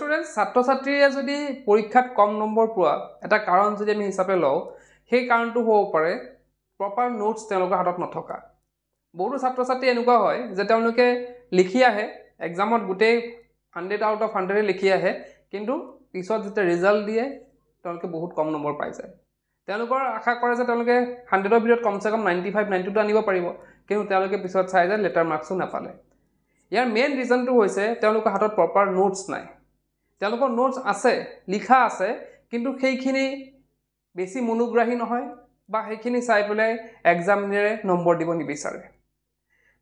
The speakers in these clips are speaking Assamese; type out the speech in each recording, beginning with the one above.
ষ্টুডেণ্ট ছাত্ৰ ছাত্ৰীয়ে যদি পৰীক্ষাত কম নম্বৰ পোৱা এটা কাৰণ যদি আমি হিচাপে লওঁ সেই কাৰণটো হ'ব পাৰে প্ৰপাৰ নোটছ তেওঁলোকৰ হাতত নথকা বহুতো ছাত্ৰ ছাত্ৰী এনেকুৱা হয় যে তেওঁলোকে লিখি আহে এক্সামত গোটেই হাণ্ড্ৰেড আউট অফ হাণ্ড্ৰেড লিখি আহে কিন্তু পিছত যেতিয়া ৰিজাল্ট দিয়ে তেওঁলোকে বহুত কম নম্বৰ পাই যায় তেওঁলোকৰ আশা কৰে যে তেওঁলোকে হাণ্ড্ৰেডৰ ভিতৰত কমচে কম নাইণ্টি ফাইভ নাইণ্টি টু আনিব পাৰিব কিন্তু তেওঁলোকে পিছত চাই যে লেটাৰ মাৰ্কছো নাপালে ইয়াৰ মেইন ৰিজনটো হৈছে তেওঁলোকৰ হাতত প্ৰপাৰ নোটছ নাই তেওঁলোকৰ নোটছ আছে লিখা আছে কিন্তু সেইখিনি বেছি মনোগ্ৰাহী নহয় বা সেইখিনি চাই পেলাই এক্সামিনেৰে নম্বৰ দিব নিবিচাৰে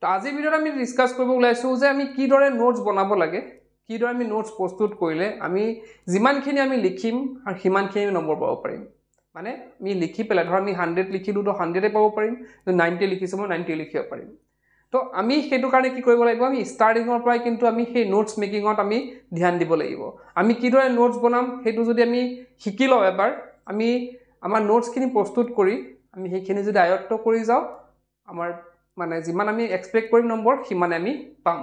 তো আজিৰ ভিডিঅ'ত আমি ডিছকাছ কৰিব ওলাইছোঁ যে আমি কিদৰে নোটছ বনাব লাগে কিদৰে আমি নোটছ প্ৰস্তুত কৰিলে আমি যিমানখিনি আমি লিখিম আৰু সিমানখিনি আমি নম্বৰ পাব পাৰিম মানে আমি লিখি পেলাই ধৰক আমি হাণ্ড্ৰেড তো হাণ্ড্ৰেডে পাব পাৰিম নাইণ্টি লিখিছোঁ মই নাইণ্টি লিখিব পাৰিম তো আমি সেইটো কাৰণে কি কৰিব লাগিব আমি ষ্টাৰ্টিঙৰ পৰাই কিন্তু আমি সেই নোটছ মেকিঙত আমি ধ্যান দিব লাগিব আমি কিদৰে নোটছ বনাম সেইটো যদি আমি শিকি লওঁ এবাৰ আমি আমাৰ নোটছখিনি প্ৰস্তুত কৰি আমি সেইখিনি যদি আয়ত্ব কৰি যাওঁ আমাৰ মানে যিমান আমি এক্সপেক্ট কৰিম নম্বৰ সিমানে আমি পাম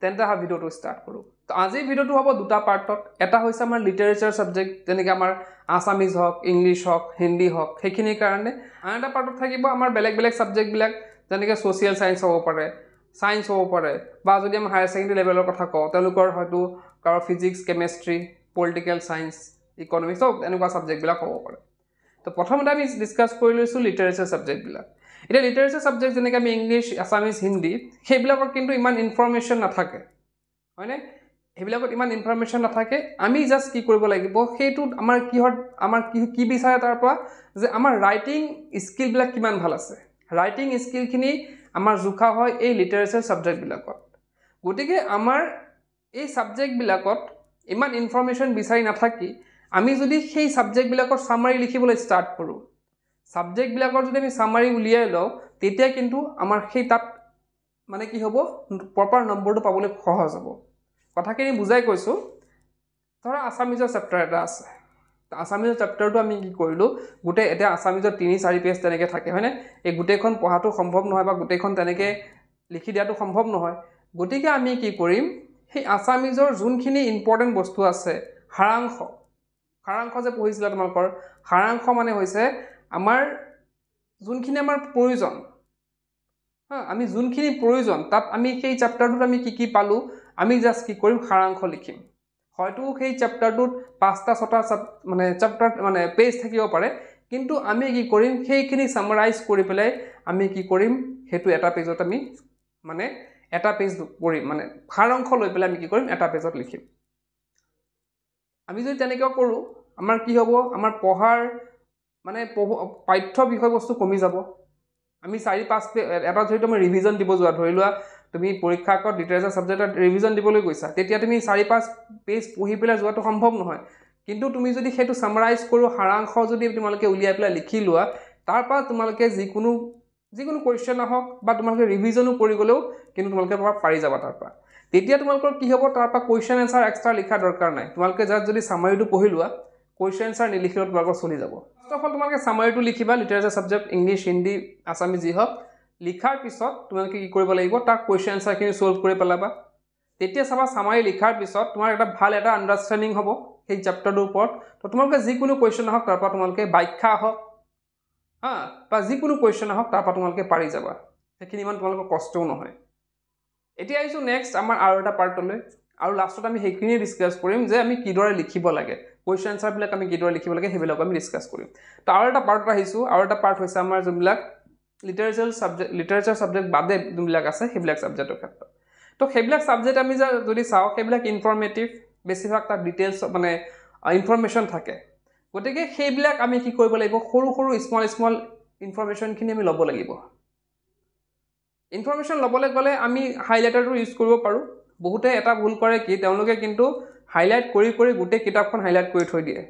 তেন্তে অহা ভিডিঅ'টো ষ্টাৰ্ট কৰোঁ তো আজিৰ ভিডিঅ'টো হ'ব দুটা পাৰ্টত এটা হৈছে আমাৰ লিটাৰেচাৰ ছাবজেক্ট যেনেকৈ আমাৰ আছামিজ হওক ইংলিছ হওক হিন্দী হওক সেইখিনিৰ কাৰণে আন এটা পাৰ্টত থাকিব আমাৰ বেলেগ বেলেগ ছাবজেক্টবিলাক যেনেকৈ ছ'চিয়েল ছায়েঞ্চ হ'ব পাৰে ছায়েঞ্চ হ'ব পাৰে বা যদি আমি হায়াৰ ছেকেণ্ডেৰী লেভেলৰ কথা কওঁ তেওঁলোকৰ হয়তো কাৰোবাৰ physics chemistry political science economics চব এনেকুৱা ছাবজেক্টবিলাক হ'ব পাৰে তো প্ৰথমতে আমি ডিছকাছ কৰি লৈছোঁ লিটাৰেচাৰ ছাবজেক্টবিলাক এতিয়া লিটাৰেচাৰ ছাবজেক্ট যেনেকৈ আমি ইংলিছ আছামিজ হিন্দী সেইবিলাকত কিন্তু ইমান ইনফৰ্মেশ্যন নাথাকে হয়নে সেইবিলাকত ইমান ইনফৰ্মেশ্যন নাথাকে আমি জাষ্ট কি কৰিব লাগিব সেইটোত আমাৰ কিহত আমাৰ কি কি বিচাৰে তাৰপৰা যে আমাৰ ৰাইটিং স্কিলবিলাক কিমান ভাল আছে ৰাইটিং স্কিলখিনি আমাৰ জোখা হয় এই লিটাৰেচাৰ ছাবজেক্টবিলাকত গতিকে আমাৰ এই ছাবজেক্টবিলাকত ইমান ইনফৰ্মেশ্যন বিচাৰি নাথাকি আমি যদি সেই ছাবজেক্টবিলাকৰ চামাৰি লিখিবলৈ ষ্টাৰ্ট কৰোঁ ছাবজেক্টবিলাকৰ যদি আমি চামাৰি উলিয়াই লওঁ তেতিয়া কিন্তু আমাৰ সেই তাত মানে কি হ'ব প্ৰপাৰ নম্বৰটো পাবলৈ সহজ হ'ব কথাখিনি বুজাই কৈছোঁ ধৰা আছামিজৰ চেপ্টাৰ এটা আছে আছামিজৰ চেপ্টাৰটো আমি কি কৰিলোঁ গোটেই এতিয়া আছামিজৰ তিনি চাৰি পেজ তেনেকৈ থাকে হয়নে এই গোটেইখন পঢ়াটো সম্ভৱ নহয় বা গোটেইখন তেনেকৈ লিখি দিয়াটো সম্ভৱ নহয় গতিকে আমি কি কৰিম সেই আছামিজৰ যোনখিনি ইম্পৰ্টেণ্ট বস্তু আছে সাৰাংশ সাৰাংশ যে পঢ়িছিলা তোমালোকৰ সাৰাংশ মানে হৈছে আমাৰ যোনখিনি আমাৰ প্ৰয়োজন হা আমি যোনখিনি প্ৰয়োজন তাত আমি সেই চেপ্টাৰটোত আমি কি কি পালোঁ আমি জাষ্ট কি কৰিম সাৰাংশ লিখিম হয়তো সেই চেপ্টাৰটোত পাঁচটা ছটা মানে চেপ্টাৰ মানে পেজ থাকিব পাৰে কিন্তু আমি কি কৰিম সেইখিনি চামাৰাইজ কৰি পেলাই আমি কি কৰিম সেইটো এটা পেজত আমি মানে এটা পেজ কৰিম মানে সাৰ অংশ লৈ পেলাই আমি কি কৰিম এটা পেজত লিখিম আমি যদি তেনেকৈও কৰোঁ আমাৰ কি হ'ব আমাৰ পঢ়াৰ মানে পঢ় পাঠ্য বিষয়বস্তু কমি যাব আমি চাৰি পাঁচ পে এটা যদি আমি ৰিভিজন দিব যোৱা ধৰি লোৱা তুমি পৰীক্ষা আকৌ লিটাৰেচাৰ ছাবজেক্টত ৰিভিজন দিবলৈ গৈছা তেতিয়া তুমি চাৰি পাঁচ পেজ পঢ়ি পেলাই যোৱাটো সম্ভৱ নহয় কিন্তু তুমি যদি সেইটো চামাৰাইজ কৰোঁ সাৰাংশ যদি তোমালোকে উলিয়াই পেলাই লিখি লোৱা তাৰপৰা তোমালোকে যিকোনো যিকোনো কুৱেশ্যন আহক বা তোমালোকে ৰিভিজনো কৰি গ'লেও কিন্তু তোমালোকে পাৰি যাবা তাৰপৰা তেতিয়া তোমালোকৰ কি হ'ব তাৰপৰা কুৱেশ্যন এনচাৰ এক্সট্ৰা লিখাৰ দৰকাৰ নাই তোমালোকে যাত যদি চামাৰিটো পঢ়ি লোৱা কুৱেশ্যন এনচাৰ নিলিখিলেও তোমালোকৰ চলি যাব ফাৰ্ষ্ট অফ অল তোমালোকে চামাৰিটো লিখিবা লিটাৰেচাৰ ছাবজেক্ট ইংলিছ হিন্দী আছামী যি হওক লিখাৰ পিছত তোমালোকে কি কৰিব লাগিব তাৰ কুৱেশ্যন এনচাৰখিনি ছল্ভ কৰি পেলাবা তেতিয়া চাবা চামাৰি লিখাৰ পিছত তোমাৰ এটা ভাল এটা আণ্ডাৰষ্টেণ্ডিং হ'ব সেই চেপ্টাৰটোৰ ওপৰত তো তোমালোকে যিকোনো কুৱেশ্যন আহক তাৰপৰা তোমালোকে ব্যাখ্যা আহক হা বা যিকোনো কুৱেশ্যন আহক তাৰপৰা তোমালোকে পাৰি যাবা সেইখিনি ইমান তোমালোকৰ কষ্টও নহয় এতিয়া আহিছোঁ নেক্সট আমাৰ আৰু এটা পাৰ্টলৈ আৰু লাষ্টত আমি সেইখিনিয়ে ডিছকাছ কৰিম যে আমি কিদৰে লিখিব লাগে কুৱেশ্যন এনচাৰবিলাক আমি কিদৰে লিখিব লাগে সেইবিলাকো আমি ডিছকাছ কৰিম তো আৰু এটা পাৰ্টত আহিছোঁ আৰু এটা পাৰ্ট হৈছে আমাৰ যোনবিলাক লিটাৰেচাৰ চাবজেক্ট লিটাৰেচাৰ ছাবজেক্ট বাদে যোনবিলাক আছে সেইবিলাক চাবজেক্টৰ ক্ষেত্ৰত তো সেইবিলাক ছাবজেক্ট আমি যদি চাওঁ সেইবিলাক ইনফৰ্মেটিভ বেছিভাগ তাত ডিটেইলছ মানে ইনফৰ্মেশ্যন থাকে গতিকে সেইবিলাক আমি কি কৰিব লাগিব সৰু সৰু স্মল স্মল ইনফৰ্মেশ্যনখিনি আমি ল'ব লাগিব ইনফৰ্মেশ্যন ল'বলৈ গ'লে আমি হাইলাইটাৰটো ইউজ কৰিব পাৰোঁ বহুতে এটা ভুল কৰে কি তেওঁলোকে কিন্তু হাইলাইট কৰি কৰি গোটেই কিতাপখন হাইলাইট কৰি থৈ দিয়ে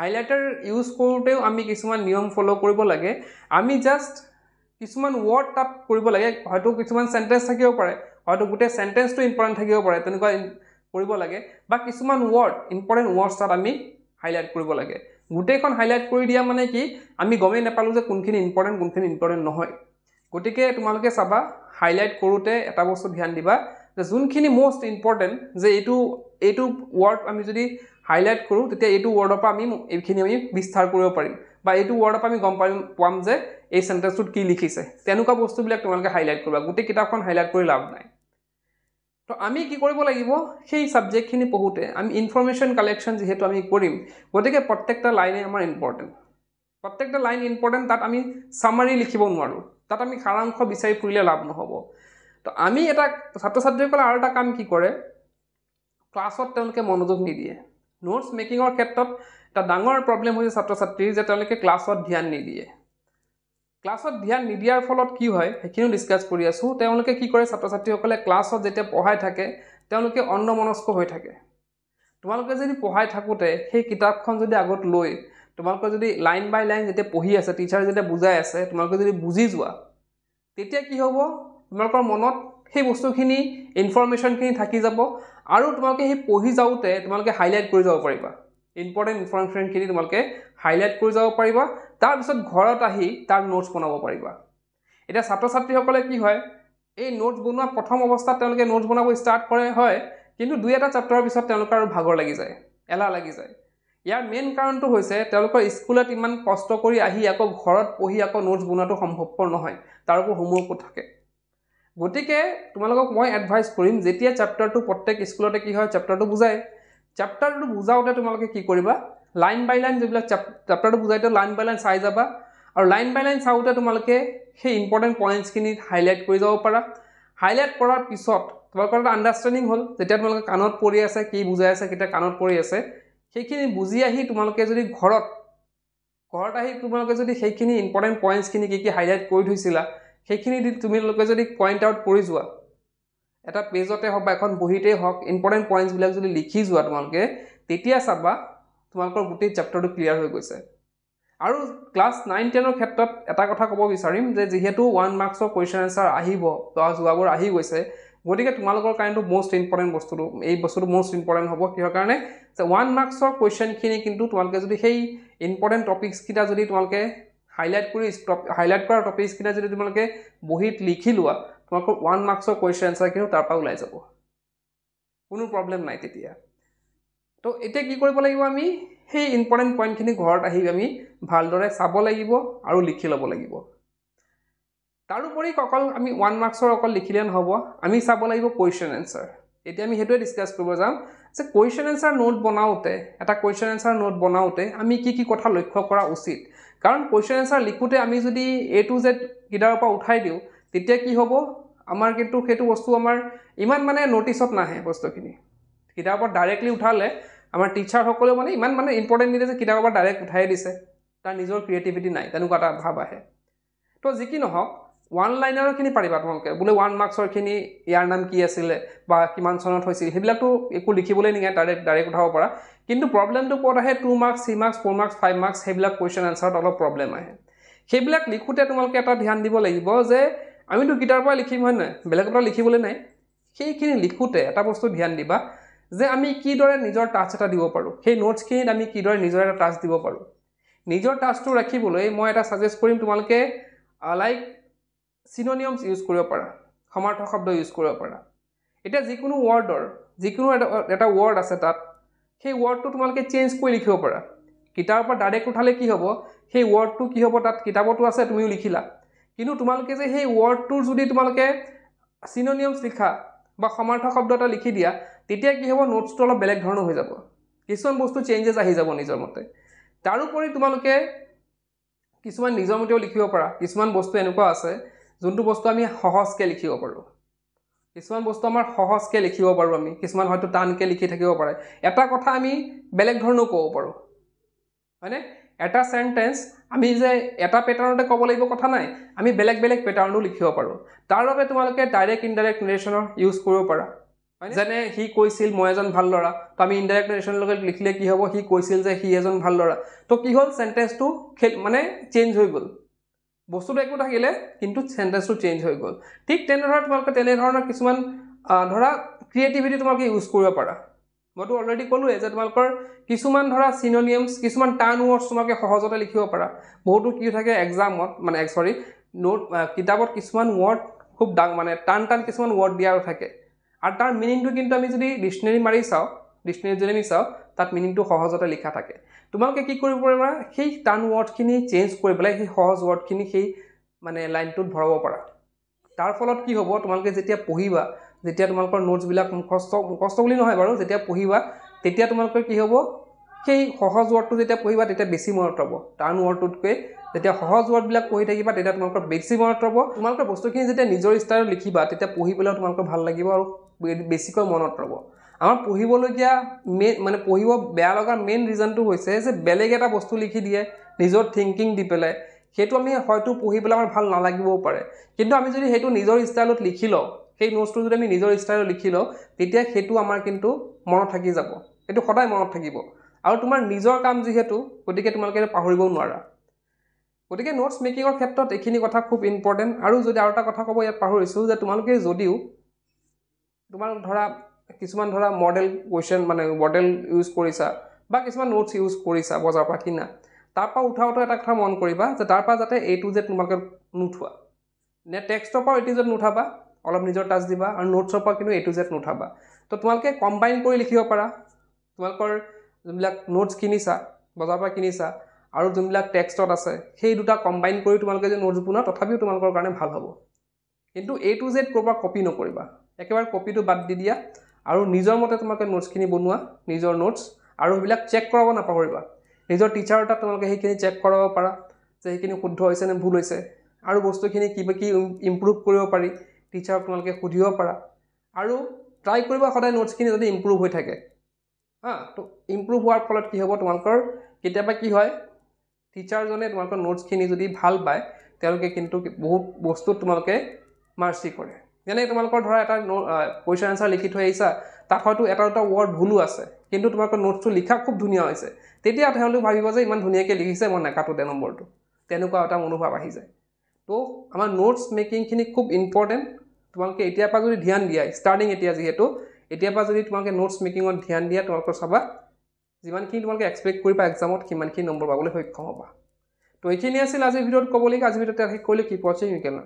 হাইলাইটাৰ ইউজ কৰোঁতেও আমি কিছুমান নিয়ম ফ'ল' কৰিব লাগে আমি জাষ্ট কিছুমান ৱৰ্ড তাত কৰিব লাগে হয়তো কিছুমান চেণ্টেঞ্চ থাকিব পাৰে হয়তো গোটেই চেণ্টেঞ্চটো ইম্পৰ্টেণ্ট থাকিব পাৰে তেনেকুৱা কৰিব লাগে বা কিছুমান ৱৰ্ড ইম্পৰ্টেণ্ট ৱৰ্ডছ তাত আমি হাইলাইট কৰিব লাগে গোটেইখন হাইলাইট কৰি দিয়া মানে কি আমি গমেই নাপালোঁ যে কোনখিনি ইম্পৰ্টেণ্ট কোনখিনি ইম্পৰ্টেণ্ট নহয় গতিকে তোমালোকে চাবা হাইলাইট কৰোঁতে এটা বস্তু ধ্যান দিবা যে যোনখিনি মষ্ট ইম্পৰ্টেণ্ট যে এইটো এইটো ৱৰ্ড আমি যদি হাইলাইট কৰোঁ তেতিয়া এইটো ৱৰ্ডৰ পৰা আমি এইখিনি আমি বিস্তাৰ কৰিব পাৰিম বা এইটো ৱৰ্ডৰ পৰা আমি গম পাৰিম পাম যে এই চেণ্টেঞ্চটোত কি লিখিছে তেনেকুৱা বস্তুবিলাক তোমালোকে হাইলাইট কৰিবা গোটেই কিতাপখন হাইলাইট কৰি লাভ নাই তো আমি কি কৰিব লাগিব সেই ছাবজেক্টখিনি পঢ়োঁতে আমি ইনফৰ্মেশ্যন কালেকশ্যন যিহেতু আমি কৰিম গতিকে প্ৰত্যেকটা লাইনে আমাৰ ইম্পৰ্টেণ্ট প্ৰত্যেকটা লাইন ইম্পৰ্টেণ্ট তাত আমি ছামাৰি লিখিব নোৱাৰোঁ তাত আমি সাৰাংশ বিচাৰি ফুৰিলে লাভ নহ'ব তো আমি এটা ছাত্ৰ ছাত্ৰীসকলে আৰু এটা কাম কি কৰে ক্লাছত তেওঁলোকে মনোযোগ নিদিয়ে নোটছ মেকিঙৰ ক্ষেত্ৰত এটা ডাঙৰ প্ৰব্লেম হৈছে ছাত্ৰ ছাত্ৰীৰ যে তেওঁলোকে ক্লাছত ধ্যান নিদিয়ে ক্লাছত ধ্যান নিদিয়াৰ ফলত কি হয় সেইখিনিও ডিছকাছ কৰি আছোঁ তেওঁলোকে কি কৰে ছাত্ৰ ছাত্ৰীসকলে ক্লাছত যেতিয়া পঢ়াই থাকে তেওঁলোকে অন্নমনস্ক হৈ থাকে তোমালোকে যদি পঢ়াই থাকোঁতে সেই কিতাপখন যদি আগত লৈ তোমালোকে যদি লাইন বাই লাইন যেতিয়া পঢ়ি আছে টিচাৰে যেতিয়া বুজাই আছে তোমালোকে যদি বুজি যোৱা তেতিয়া কি হ'ব তোমালোকৰ মনত সেই বস্তুখিনি ইনফৰ্মেশ্যনখিনি থাকি যাব আৰু তোমালোকে সেই পঢ়ি যাওঁতে তোমালোকে হাইলাইট কৰি যাব পাৰিবা ইম্পৰ্টেণ্ট ইনফৰ্মেশ্যনখিনি তোমালোকে হাইলাইট কৰি যাব পাৰিবা তাৰপিছত ঘৰত আহি তাৰ নোটছ বনাব পাৰিবা এতিয়া ছাত্ৰ ছাত্ৰীসকলে কি হয় এই নোটছ বনোৱা প্ৰথম অৱস্থাত তেওঁলোকে নোটছ বনাব ষ্টাৰ্ট কৰে হয় কিন্তু দুই এটা চেপ্টাৰৰ পিছত তেওঁলোকৰ আৰু ভাগৰ লাগি যায় এলাহ লাগি যায় ইয়াৰ মেইন কাৰণটো হৈছে তেওঁলোকৰ স্কুলত ইমান কষ্ট কৰি আহি আকৌ ঘৰত পঢ়ি আকৌ নোটছ বনোৱাটো সম্ভৱপৰ নহয় তাৰ ওপৰত হোমৱৰ্কো থাকে গতিকে তোমালোকক মই এডভাইচ কৰিম যেতিয়া চেপ্টাৰটো প্ৰত্যেক স্কুলতে কি হয় চেপ্টাৰটো বুজায় চেপ্টাৰটো বুজাওঁতে তোমালোকে কি কৰিবা লাইন বাই লাইন যিবিলাক চেপ্টাৰটো বুজাই তেওঁ লাইন বাই লাইন চাই যাবা আৰু লাইন বাই লাইন চাওঁতে তোমালোকে সেই ইম্পৰ্টেণ্ট পইণ্টছখিনিত হাইলাইট কৰি যাব পাৰা হাইলাইট কৰাৰ পিছত তোমালোকৰ এটা আণ্ডাৰষ্টেণ্ডিং হ'ল যেতিয়া তোমালোকে কাণত পৰি আছে কি বুজাই আছে কেতিয়া কাণত পৰি আছে সেইখিনি বুজি আহি তোমালোকে যদি ঘৰত ঘৰত আহি তোমালোকে যদি সেইখিনি ইম্পৰ্টেণ্ট পইণ্টছখিনি কি কি হাইলাইট কৰি থৈছিলা সেইখিনি তুমিলোকে যদি পইণ্ট আউট কৰি যোৱা এটা পেজতে হওক বা এখন বহীতেই হওক ইম্পৰ্টেণ্ট পইণ্টছবিলাক যদি লিখি যোৱা তোমালোকে তেতিয়া চাবা তোমালোকৰ গোটেই চেপ্টাৰটো ক্লিয়াৰ হৈ গৈছে আৰু ক্লাছ নাইন টেনৰ ক্ষেত্ৰত এটা কথা ক'ব বিচাৰিম যে যিহেতু ওৱান মাৰ্কছৰ কুৱেশ্যন এনচাৰ আহিব বা যোৱাবোৰ আহি গৈছে গতিকে তোমালোকৰ কাৰণেতো মষ্ট ইম্পৰ্টেণ্ট বস্তুটো এই বস্তুটো মষ্ট ইম্পৰ্টেণ্ট হ'ব কিহৰ কাৰণে যে ওৱান মাৰ্কছৰ কুৱেশ্যনখিনি কিন্তু তোমালোকে যদি সেই ইম্পৰ্টেণ্ট টপিকছকেইটা যদি তোমালোকে হাইলাইট কৰি হাইলাইট কৰা টপিকছখিনি যদি তোমালোকে বহীত লিখি লোৱা তোমালোকৰ ওৱান মাৰ্কছৰ কুৱেশ্যন এনচাৰখিনিও তাৰপৰা ওলাই যাব কোনো প্ৰব্লেম নাই তেতিয়া তো এতিয়া কি কৰিব লাগিব আমি সেই ইম্পৰ্টেণ্ট পইণ্টখিনি ঘৰত আহি আমি ভালদৰে চাব লাগিব আৰু লিখি ল'ব লাগিব তাৰোপৰি অকল আমি ওৱান মাৰ্কছৰ অকল লিখিলে নহ'ব আমি চাব লাগিব কুৱেশ্যন এনচাৰ এতিয়া আমি সেইটোৱে ডিছকাছ কৰিব যাম যে কুৱেশ্যন এনচাৰ নোট বনাওঁতে এটা কুৱেশ্যন এনচাৰ নোট বনাওঁতে আমি কি কি কথা লক্ষ্য কৰা উচিত কাৰণ কুৱেশ্যন এনচাৰ লিখোঁতে আমি যদি এ টু জেড কিতাপৰ পৰা উঠাই দিওঁ তেতিয়া কি হ'ব আমাৰ কিন্তু সেইটো বস্তু আমাৰ ইমান মানে নটিছত নাহে বস্তুখিনি কিতাপৰ পৰা ডাইৰেক্টলি উঠালে আমাৰ টিচাৰসকলেও মানে ইমান মানে ইম্পৰ্টেণ্ট নিদিয়ে যে কিতাপৰ পৰা ডাইৰেক্ট উঠাই দিছে তাৰ নিজৰ ক্ৰিয়েটিভিটি নাই তেনেকুৱা এটা ভাৱ আহে তো যি কি নহওক ওৱান লাইনাৰৰখিনি পাৰিবা তোমালোকে বোলে ওৱান মাৰ্কছৰখিনি ইয়াৰ নাম কি আছিলে বা কিমান চনত হৈছিল সেইবিলাকতো একো লিখিবলৈ নিগে ডাইৰেক্ট ডাইৰেক্ট উঠাব পাৰা কিন্তু প্ৰব্লেমটো ক'ত আহে two marks three marks four marks five marks সেইবিলাক কুৱেশ্যন এনচাৰত অলপ প্ৰব্লেম আহে সেইবিলাক লিখোঁতে তোমালোকে এটা ধ্যান দিব লাগিব যে আমি দুকিটাৰ পৰা লিখিম হয় নাই বেলেগ এটা লিখিবলৈ নাই সেইখিনি লিখোঁতে এটা বস্তু ধ্যান দিবা যে আমি কিদৰে নিজৰ টাচ এটা দিব পাৰোঁ সেই নোটছখিনিত আমি কিদৰে নিজৰ এটা টাচ দিব পাৰোঁ নিজৰ টাচটো ৰাখিবলৈ মই এটা ছাজেষ্ট কৰিম তোমালোকে লাইক চিনোনিয়মছ ইউজ কৰিব পাৰা সমাৰ্থ শব্দ ইউজ কৰিব পাৰা এতিয়া যিকোনো ৱৰ্ডৰ যিকোনো এটা ৱৰ্ড আছে তাত সেই ৱৰ্ডটো তোমালোকে চেঞ্জ কৰি লিখিব পাৰা কিতাপৰ পৰা ডাইৰেক্ট উঠালে কি হ'ব সেই ৱৰ্ডটো কি হ'ব তাত কিতাপতো আছে তুমিও লিখিলা কিন্তু তোমালোকে যে সেই ৱৰ্ডটোৰ যদি তোমালোকে চিনোনিয়মছ লিখা বা সমাৰ্থ শব্দ এটা লিখি দিয়া তেতিয়া কি হ'ব নোটছটো অলপ বেলেগ ধৰণৰ হৈ যাব কিছুমান বস্তু চেঞ্জেছ আহি যাব নিজৰ মতে তাৰোপৰি তোমালোকে কিছুমান নিজৰ মতেও লিখিব পাৰা কিছুমান বস্তু এনেকুৱা আছে যোনটো বস্তু আমি সহজকৈ লিখিব পাৰোঁ কিছুমান বস্তু আমাৰ সহজকৈ লিখিব পাৰোঁ আমি কিছুমান হয়তো টানকৈ লিখি থাকিব পাৰে এটা কথা আমি বেলেগ ধৰণেও ক'ব পাৰোঁ হয়নে এটা চেণ্টেঞ্চ আমি যে এটা পেটাৰ্ণতে ক'ব লাগিব কথা নাই আমি বেলেগ বেলেগ পেটাৰ্ণো লিখিব পাৰোঁ তাৰ বাবে তোমালোকে ডাইৰেক্ট ইনডাইৰেক্ট নেৰেশ্যনৰ ইউজ কৰিব পাৰা হয় যেনে সি কৈছিল মই এজন ভাল ল'ৰা তো আমি ইনডাইৰেক্ট নেৰেশ্যনৰ লগত লিখিলে কি হ'ব সি কৈছিল যে সি এজন ভাল ল'ৰা তো কি হ'ল চেণ্টেঞ্চটো খেল মানে চেঞ্জ হৈ গ'ল বস্তুটো একো থাকিলে কিন্তু চেণ্টেঞ্চটো চেঞ্জ হৈ গ'ল ঠিক তেনেধৰণে তোমালোকে তেনেধৰণৰ কিছুমান ধৰা ক্ৰিয়েটিভিটি তোমালোকে ইউজ কৰিব পাৰা মইতো অলৰেডি ক'লোৱেই যে তোমালোকৰ কিছুমান ধৰা চিনোনিয়ামছ কিছুমান টাৰ্ণ ৱৰ্ডছ তোমালোকে সহজতে লিখিব পাৰা বহুতো কি থাকে এক্সামত মানে চৰি নোট কিতাপত কিছুমান ৱৰ্ড খুব ডাঙ মানে টান টান কিছুমান ৱৰ্ড দিয়াৰো থাকে আৰু তাৰ মিনিংটো কিন্তু আমি যদি ডিক্সনেৰী মাৰি চাওঁ ডিক্সনেৰীত যদি আমি চাওঁ তাত মিনিংটো সহজতে লিখা থাকে তোমালোকে কি কৰিব পাৰিবা সেই টান ৱৰ্ডখিনি চেঞ্জ কৰি পেলাই সেই সহজ ৱৰ্ডখিনি সেই মানে লাইনটোত ভৰাব পাৰা তাৰ ফলত কি হ'ব তোমালোকে যেতিয়া পঢ়িবা যেতিয়া তোমালোকৰ নোটছবিলাক মুখস্থ মুখস্থ বুলি নহয় বাৰু যেতিয়া পঢ়িবা তেতিয়া তোমালোকৰ কি হ'ব সেই সহজ ৱৰ্ডটো যেতিয়া পঢ়িবা তেতিয়া বেছি মনত ৰ'ব টান ৱৰ্ডটোতকৈ যেতিয়া সহজ ৱৰ্ডবিলাক পঢ়ি থাকিবা তেতিয়া তোমালোকৰ বেছি মনত ৰ'ব তোমালোকৰ বস্তুখিনি যেতিয়া নিজৰ ষ্টাইলত লিখিবা তেতিয়া পঢ়ি পেলাইও তোমালোকৰ ভাল লাগিব আৰু বেছিকৈ মনত ৰ'ব আমাৰ পঢ়িবলগীয়া মেইন মানে পঢ়িব বেয়া লগা মেইন ৰিজনটো হৈছে যে বেলেগ এটা বস্তু লিখি দিয়ে নিজৰ থিংকিং দি পেলাই সেইটো আমি হয়তো পঢ়ি পেলাই আমাৰ ভাল নালাগিবও পাৰে কিন্তু আমি যদি সেইটো নিজৰ ষ্টাইলত লিখি লওঁ সেই নোটছটো যদি আমি নিজৰ ষ্টাইলত লিখি লওঁ তেতিয়া সেইটো আমাৰ কিন্তু মনত থাকি যাব সেইটো সদায় মনত থাকিব আৰু তোমাৰ নিজৰ কাম যিহেতু গতিকে তোমালোকে পাহৰিবও নোৱাৰা গতিকে নোটছ মেকিঙৰ ক্ষেত্ৰত এইখিনি কথা খুব ইম্পৰ্টেণ্ট আৰু যদি আৰু এটা কথা ক'ব ইয়াত পাহৰিছোঁ যে তোমালোকে যদিও তোমাৰ ধৰা কিছুমান ধৰা মডেল কুৱেশ্যন মানে মডেল ইউজ কৰিছা বা কিছুমান নোটছ ইউজ কৰিছা বজাৰৰ পৰা কিনা তাৰপৰা উঠাওঁতে এটা কথা মন কৰিবা যে তাৰ পৰা যাতে এ টু জেড তোমালোকে নুঠোৱা নে টেক্সটৰ পৰা এ টু জেড নুঠাবা অলপ নিজৰ টাচ দিবা আৰু নোটছৰ পৰা কিন্তু এ টু জেড নুঠাবা তো তোমালোকে কম্বাইন কৰি লিখিব পাৰা তোমালোকৰ যোনবিলাক নোটছ কিনিছা বজাৰৰ পৰা কিনিছা আৰু যোনবিলাক টেক্সটত আছে সেই দুটা কম্বাইন কৰি তোমালোকে যদি নোটছ বনোৱা তথাপিও তোমালোকৰ কাৰণে ভাল হ'ব কিন্তু এ টু জেড ক'ৰ পৰা কপি নকৰিবা একেবাৰে কপিটো বাদ দি দিয়া আৰু নিজৰ মতে তোমালোকে নোটছখিনি বনোৱা নিজৰ নোটছ আৰু সেইবিলাক চেক কৰাব নাপাহৰিবা নিজৰ টিচাৰৰ তাত তোমালোকে সেইখিনি চেক কৰাব পাৰা যে সেইখিনি শুদ্ধ হৈছে নে ভুল হৈছে আৰু বস্তুখিনি কিবা কি ইম্প্ৰুভ কৰিব পাৰি টিচাৰক তোমালোকে সুধিব পাৰা আৰু ট্ৰাই কৰিবা সদায় নোটছখিনি যদি ইম্প্ৰুভ হৈ থাকে হা তো ইম্প্ৰুভ হোৱাৰ ফলত কি হ'ব তোমালোকৰ কেতিয়াবা কি হয় টিচাৰজনে তোমালোকৰ নোটছখিনি যদি ভাল পায় তেওঁলোকে কিন্তু বহুত বস্তুত তোমালোকে মাৰ্চি কৰে যেনে তোমালোকৰ ধৰা এটা কুৱেশ্যন এনচাৰ লিখি থৈ আহিছা তাত হয়তো এটা এটা ৱৰ্ড ভুলো আছে কিন্তু তোমালোকৰ নোটছটো লিখা খুব ধুনীয়া হৈছে তেতিয়া তেওঁলোকে ভাবিব যে ইমান ধুনীয়াকৈ লিখিছে মই নাকাটো দে নম্বৰটো তেনেকুৱা এটা মনোভাৱ আহি যায় ত' আমাৰ নোটছ মেকিংখিনি খুব ইম্পৰ্টেণ্ট তোমালোকে এতিয়াৰ পৰা যদি ধ্যান দিয়া ষ্টাৰ্টিং এতিয়া যিহেতু এতিয়াৰ পৰা যদি তোমালোকে নোটছ মেকিঙত ধ্যান দিয়া তোমালোকৰ চাবা যিমানখিনি তোমালোকে এক্সপেক্ট কৰিবা এক্সামত সিমানখিনি নম্বৰ পাবলৈ সক্ষম হ'বা ত' এইখিনি আছিল আজিৰ ভিডিঅ'ত ক'বলগীয়া আজিৰ ভিডিঅ'ত শেষ কৰিলে কি পচিং কেনে